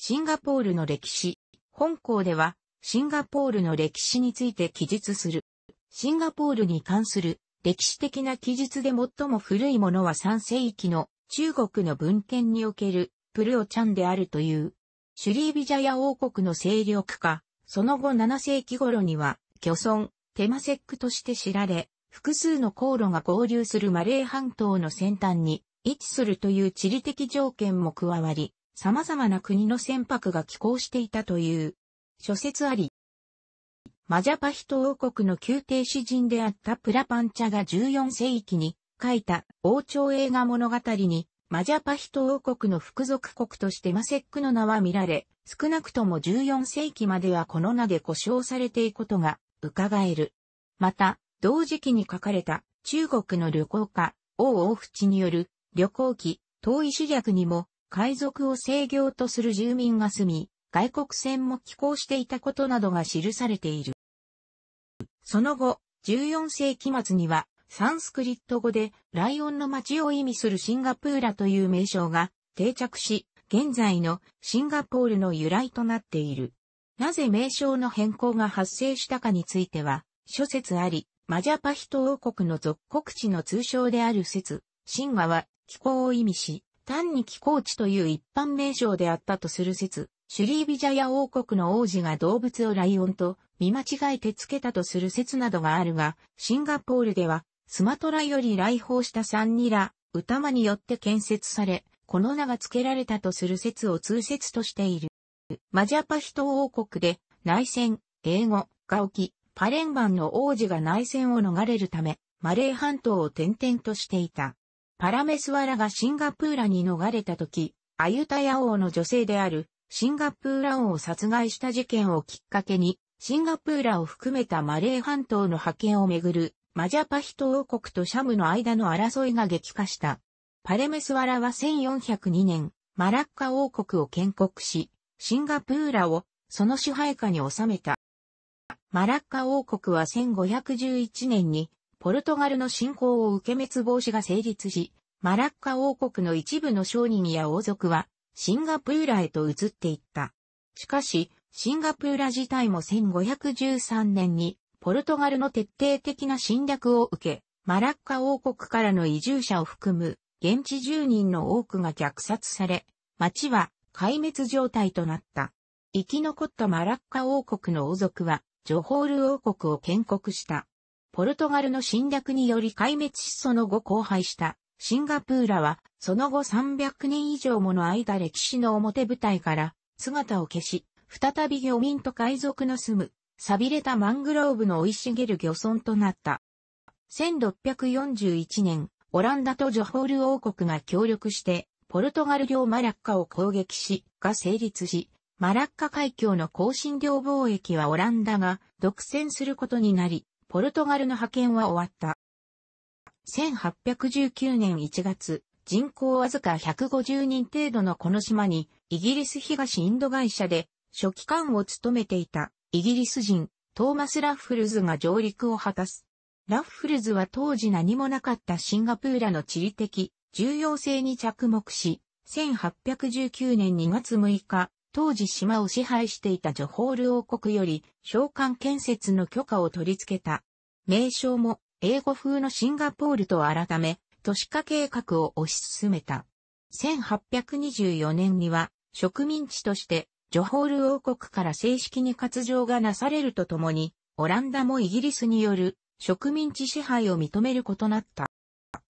シンガポールの歴史。本校では、シンガポールの歴史について記述する。シンガポールに関する歴史的な記述で最も古いものは3世紀の中国の文献におけるプルオチャンであるという。シュリービジャヤ王国の勢力化、その後7世紀頃には、巨村、テマセックとして知られ、複数の航路が合流するマレー半島の先端に位置するという地理的条件も加わり、様々な国の船舶が寄港していたという、諸説あり。マジャパヒト王国の宮廷詩人であったプラパンチャが14世紀に書いた王朝映画物語に、マジャパヒト王国の副属国としてマセックの名は見られ、少なくとも14世紀まではこの名で呼称されていくことが伺える。また、同時期に書かれた中国の旅行家、王王淵による旅行記、遠い主略にも海賊を制業とする住民が住み、外国船も寄港していたことなどが記されている。その後、14世紀末には、サンスクリット語で、ライオンの街を意味するシンガプーラという名称が定着し、現在のシンガポールの由来となっている。なぜ名称の変更が発生したかについては、諸説あり、マジャパヒト王国の属国地の通称である説、シンガは気候を意味し、単に気候地という一般名称であったとする説、シュリービジャヤ王国の王子が動物をライオンと見間違えてつけたとする説などがあるが、シンガポールでは、スマトラより来訪したサンニラ、歌間によって建設され、この名が付けられたとする説を通説としている。マジャパヒト王国で内戦、英語、が起き、パレンバンの王子が内戦を逃れるため、マレー半島を転々としていた。パラメスワラがシンガプーラに逃れた時、アユタヤ王の女性であるシンガプーラ王を殺害した事件をきっかけに、シンガプーラを含めたマレー半島の覇権をめぐるマジャパヒト王国とシャムの間の争いが激化した。パレメスワラは1402年、マラッカ王国を建国し、シンガプーラをその支配下に収めた。マラッカ王国は1511年にポルトガルの侵攻を受け滅防止が成立し、マラッカ王国の一部の商人や王族は、シンガプーラへと移っていった。しかし、シンガプーラ自体も1513年に、ポルトガルの徹底的な侵略を受け、マラッカ王国からの移住者を含む、現地住人の多くが虐殺され、町は壊滅状態となった。生き残ったマラッカ王国の王族は、ジョホール王国を建国した。ポルトガルの侵略により壊滅しその後荒廃したシンガプーラはその後300年以上もの間歴史の表舞台から姿を消し、再び漁民と海賊の住む錆びれたマングローブの生い茂る漁村となった。1641年、オランダとジョホール王国が協力して、ポルトガル領マラッカを攻撃し、が成立し、マラッカ海峡の香辛料貿易はオランダが独占することになり、ポルトガルの派遣は終わった。1819年1月、人口わずか150人程度のこの島に、イギリス東インド会社で、初期官を務めていた、イギリス人、トーマス・ラッフルズが上陸を果たす。ラッフルズは当時何もなかったシンガプーラの地理的重要性に着目し、1819年2月6日、当時島を支配していたジョホール王国より、召喚建設の許可を取り付けた。名称も、英語風のシンガポールと改め、都市化計画を推し進めた。1824年には、植民地として、ジョホール王国から正式に割譲がなされるとともに、オランダもイギリスによる植民地支配を認めることなった。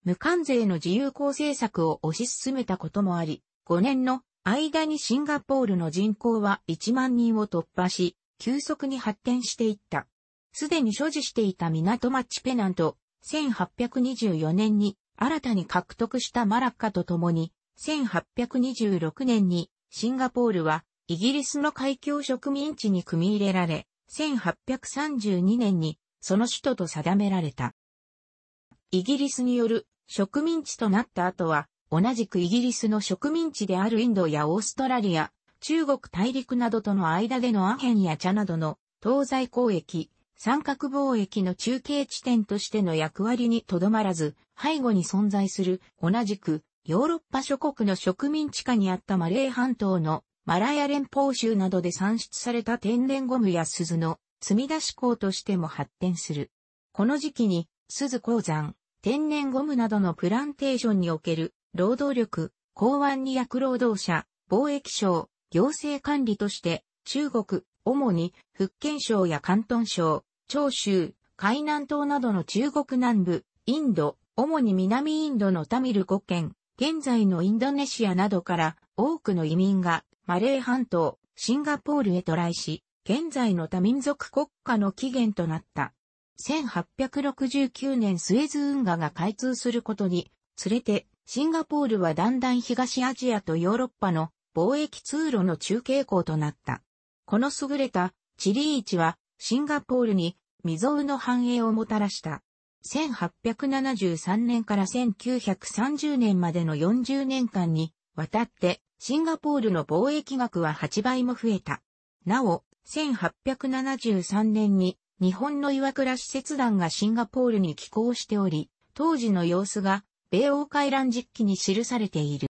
無関税の自由公政策を推し進めたこともあり、5年の間にシンガポールの人口は1万人を突破し、急速に発展していった。すでに所持していた港町ペナント、1824年に新たに獲得したマラッカと共に、1826年にシンガポールはイギリスの海峡植民地に組み入れられ、1832年にその首都と定められた。イギリスによる植民地となった後は、同じくイギリスの植民地であるインドやオーストラリア、中国大陸などとの間でのアヘンや茶などの東西交易、三角貿易の中継地点としての役割にとどまらず、背後に存在する同じくヨーロッパ諸国の植民地下にあったマレー半島のマラヤ連邦州などで産出された天然ゴムや鈴の積み出し港としても発展する。この時期に鈴鉱山、天然ゴムなどのプランテーションにおける労働力、港湾に役労働者、貿易省、行政管理として、中国、主に福建省や広東省、長州、海南島などの中国南部、インド、主に南インドのタミル5県、現在のインドネシアなどから多くの移民がマレー半島、シンガポールへ渡来し、現在の多民族国家の起源となった。1869年スエズ運河が開通することに、つれてシンガポールはだんだん東アジアとヨーロッパの貿易通路の中継港となった。この優れた地理位置はシンガポールに未曾有の繁栄をもたらした。1873年から1930年までの40年間にわたってシンガポールの貿易額は8倍も増えた。なお、1873年に日本の岩倉使節団がシンガポールに寄港しており、当時の様子が米欧海覧実記に記されている。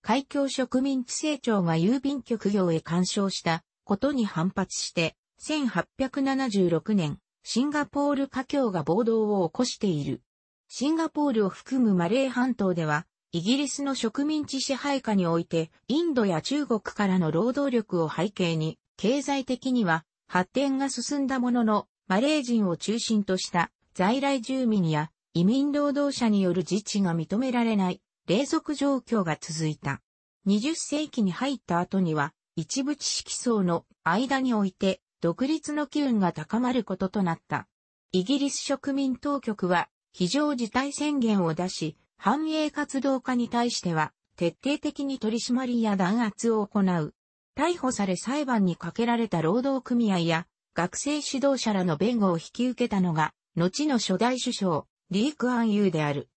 海峡植民地成長が郵便局業へ干渉したことに反発して、1876年、シンガポール華僑が暴動を起こしている。シンガポールを含むマレー半島では、イギリスの植民地支配下において、インドや中国からの労働力を背景に、経済的には発展が進んだものの、マレー人を中心とした在来住民や移民労働者による自治が認められない、冷俗状況が続いた。20世紀に入った後には、一部知識層の間において、独立の機運が高まることとなった。イギリス植民当局は、非常事態宣言を出し、繁栄活動家に対しては、徹底的に取り締まりや弾圧を行う。逮捕され裁判にかけられた労働組合や、学生指導者らの弁護を引き受けたのが、後の初代首相、リーク・アン・ユーである。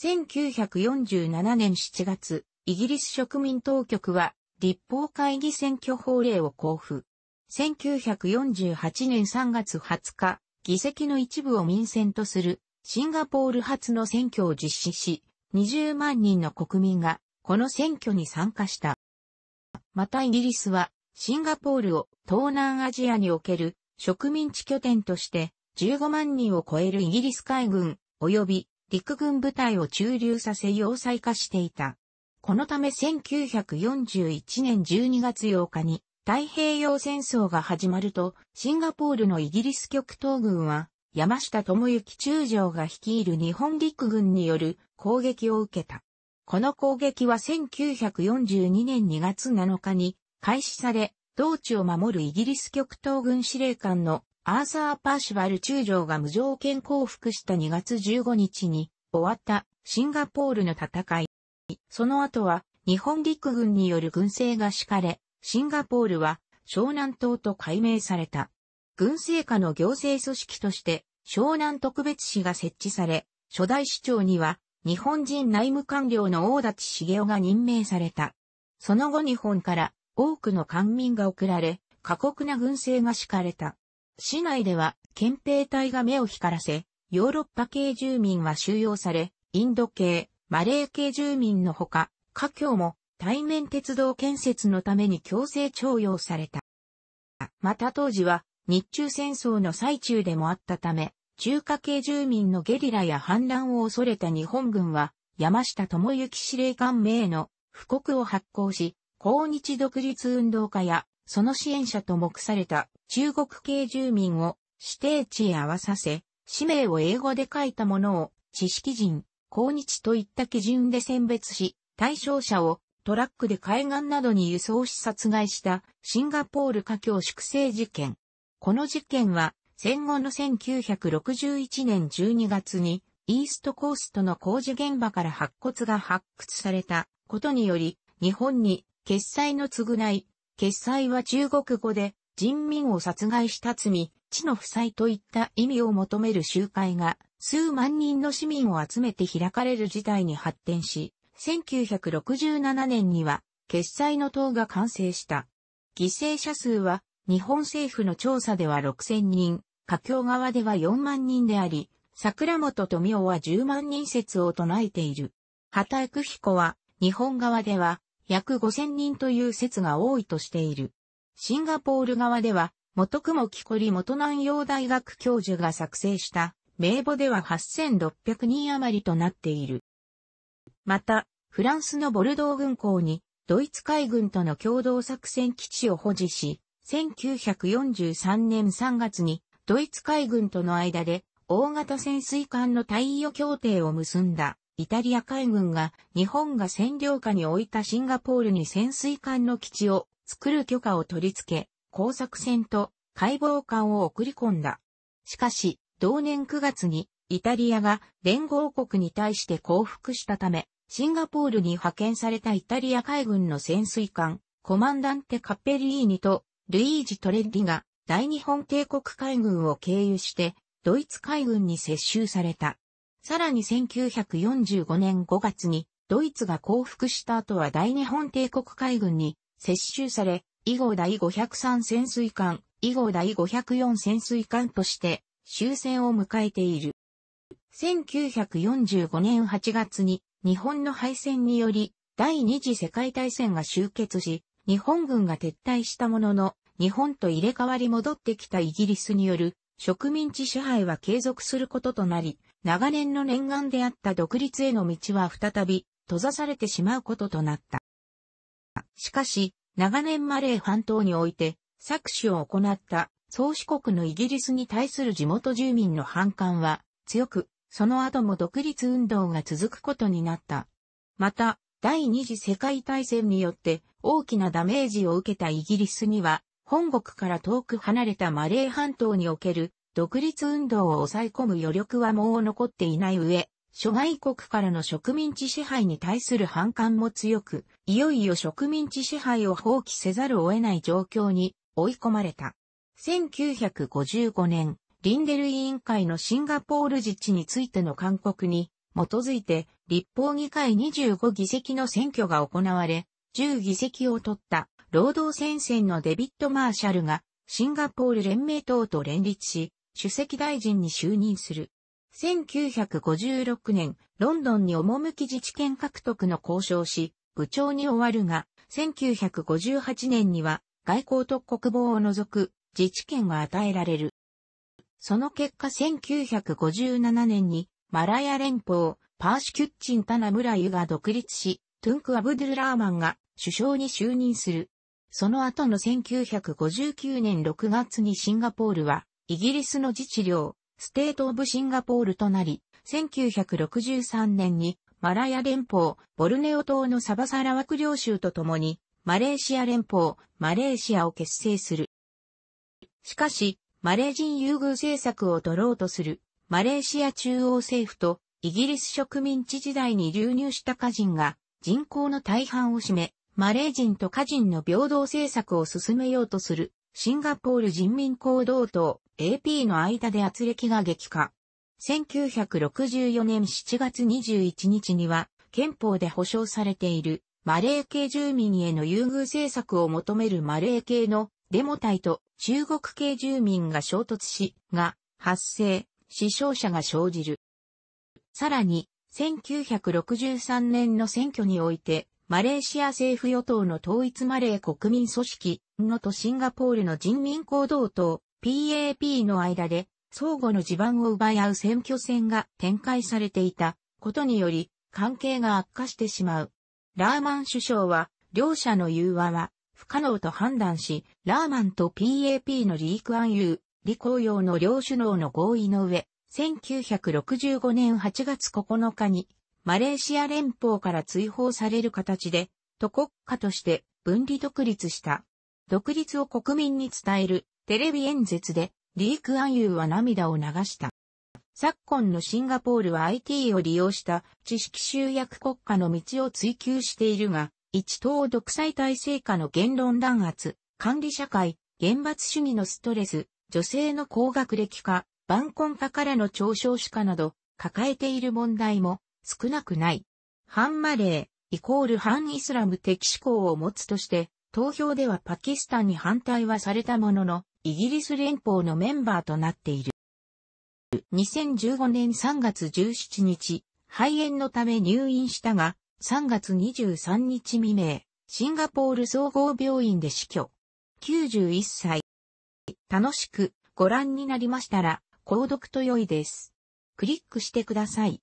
1947年7月、イギリス植民当局は立法会議選挙法令を交付。1948年3月20日、議席の一部を民選とするシンガポール初の選挙を実施し、20万人の国民がこの選挙に参加した。またイギリスはシンガポールを東南アジアにおける植民地拠点として15万人を超えるイギリス海軍及び陸軍部隊を駐留させ要塞化していた。このため1941年12月8日に太平洋戦争が始まると、シンガポールのイギリス極東軍は、山下智之中将が率いる日本陸軍による攻撃を受けた。この攻撃は1942年2月7日に開始され、同地を守るイギリス極東軍司令官のアーサー・パーシバル中将が無条件降伏した2月15日に終わったシンガポールの戦い。その後は日本陸軍による軍政が敷かれ、シンガポールは湘南島と改名された。軍政下の行政組織として湘南特別市が設置され、初代市長には日本人内務官僚の大立茂雄が任命された。その後日本から多くの官民が送られ、過酷な軍政が敷かれた。市内では憲兵隊が目を光らせ、ヨーロッパ系住民は収容され、インド系、マレー系住民のほか、華僑も対面鉄道建設のために強制徴用された。また当時は日中戦争の最中でもあったため、中華系住民のゲリラや反乱を恐れた日本軍は、山下智之司令官名の布告を発行し、抗日独立運動家やその支援者と目された中国系住民を指定地へ合わさせ、氏名を英語で書いたものを知識人、抗日といった基準で選別し、対象者をトラックで海岸などに輸送し殺害したシンガポール華僑粛清事件。この事件は戦後の1961年12月にイーストコーストの工事現場から白骨が発掘されたことにより日本に決済の償い、決済は中国語で人民を殺害した罪、地の負債といった意味を求める集会が数万人の市民を集めて開かれる事態に発展し、1967年には決裁の塔が完成した。犠牲者数は日本政府の調査では6000人、華僑側では4万人であり、桜本富夫は10万人説を唱えている。畑久彦は日本側では約5000人という説が多いとしている。シンガポール側では、元雲木こり元南洋大学教授が作成した名簿では8600人余りとなっている。また、フランスのボルドー軍港にドイツ海軍との共同作戦基地を保持し、1943年3月にドイツ海軍との間で大型潜水艦の対応協定を結んだイタリア海軍が日本が占領下に置いたシンガポールに潜水艦の基地を作る許可を取り付け、工作船と解剖艦を送り込んだ。しかし、同年9月にイタリアが連合国に対して降伏したため、シンガポールに派遣されたイタリア海軍の潜水艦、コマンダンテ・カッペリーニとルイージ・トレッリが大日本帝国海軍を経由してドイツ海軍に接収された。さらに1945年5月にドイツが降伏した後は大日本帝国海軍に接収され、以後第503潜水艦、以後第504潜水艦として終戦を迎えている。1945年8月に日本の敗戦により第二次世界大戦が終結し、日本軍が撤退したものの、日本と入れ替わり戻ってきたイギリスによる植民地支配は継続することとなり、長年の念願であった独立への道は再び閉ざされてしまうこととなった。しかし、長年マレー半島において、搾取を行った宗主国のイギリスに対する地元住民の反感は強く、その後も独立運動が続くことになった。また、第二次世界大戦によって大きなダメージを受けたイギリスには、本国から遠く離れたマレー半島における独立運動を抑え込む余力はもう残っていない上、諸外国からの植民地支配に対する反感も強く、いよいよ植民地支配を放棄せざるを得ない状況に追い込まれた。1955年、リンデル委員会のシンガポール自治についての勧告に基づいて、立法議会25議席の選挙が行われ、10議席を取った労働戦線のデビッド・マーシャルがシンガポール連盟党と連立し、主席大臣に就任する。1956年、ロンドンに赴き自治権獲得の交渉し、部長に終わるが、1958年には外交と国防を除く自治権が与えられる。その結果1957年にマラヤ連邦、パーシュキュッチン・タナムラユが独立し、トゥンク・アブドゥル・ラーマンが首相に就任する。その後の1959年6月にシンガポールは、イギリスの自治領、ステート・オブ・シンガポールとなり、1963年にマラヤ連邦、ボルネオ島のサバサラワク領州と共に、マレーシア連邦、マレーシアを結成する。しかし、マレー人優遇政策を取ろうとする、マレーシア中央政府と、イギリス植民地時代に流入した家人が、人口の大半を占め、マレー人と家人の平等政策を進めようとする、シンガポール人民行動と AP の間で圧力が激化。1964年7月21日には、憲法で保障されているマレー系住民への優遇政策を求めるマレー系のデモ隊と中国系住民が衝突し、が発生、死傷者が生じる。さらに、1963年の選挙において、マレーシア政府与党の統一マレー国民組織、のとシンガポールの人民行動党、PAP の間で、相互の地盤を奪い合う選挙戦が展開されていたことにより、関係が悪化してしまう。ラーマン首相は、両者の融和は不可能と判断し、ラーマンと PAP のリークアンユー、李光陽の両首脳の合意の上、1965年8月9日にマレーシア連邦から追放される形で、都国家として分離独立した。独立を国民に伝えるテレビ演説で、リーク・アンユーは涙を流した。昨今のシンガポールは IT を利用した知識集約国家の道を追求しているが、一党独裁体制下の言論弾圧、管理社会、厳罰主義のストレス、女性の高学歴化、晩婚化からの嘲笑しかなど、抱えている問題も少なくない。反マレー、イコール反イスラム的思考を持つとして、投票ではパキスタンに反対はされたものの、イギリス連邦のメンバーとなっている。2015年3月17日、肺炎のため入院したが、3月23日未明、シンガポール総合病院で死去。91歳。楽しくご覧になりましたら、購読と良いです。クリックしてください。